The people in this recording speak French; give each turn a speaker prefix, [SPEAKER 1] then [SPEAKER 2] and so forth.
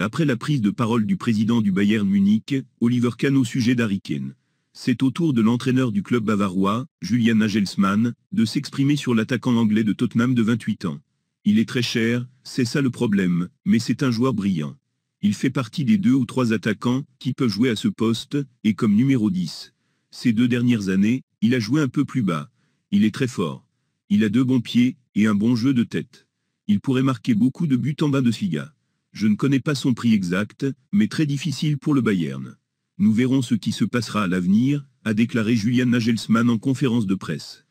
[SPEAKER 1] Après la prise de parole du président du Bayern Munich, Oliver Kahn au sujet d'Ariken. C'est au tour de l'entraîneur du club bavarois, Julian Nagelsmann, de s'exprimer sur l'attaquant anglais de Tottenham de 28 ans. Il est très cher, c'est ça le problème, mais c'est un joueur brillant. Il fait partie des deux ou trois attaquants qui peuvent jouer à ce poste, et comme numéro 10. Ces deux dernières années, il a joué un peu plus bas. Il est très fort. Il a deux bons pieds, et un bon jeu de tête. Il pourrait marquer beaucoup de buts en bas de Figa. Je ne connais pas son prix exact, mais très difficile pour le Bayern. Nous verrons ce qui se passera à l'avenir, a déclaré Julian Nagelsmann en conférence de presse.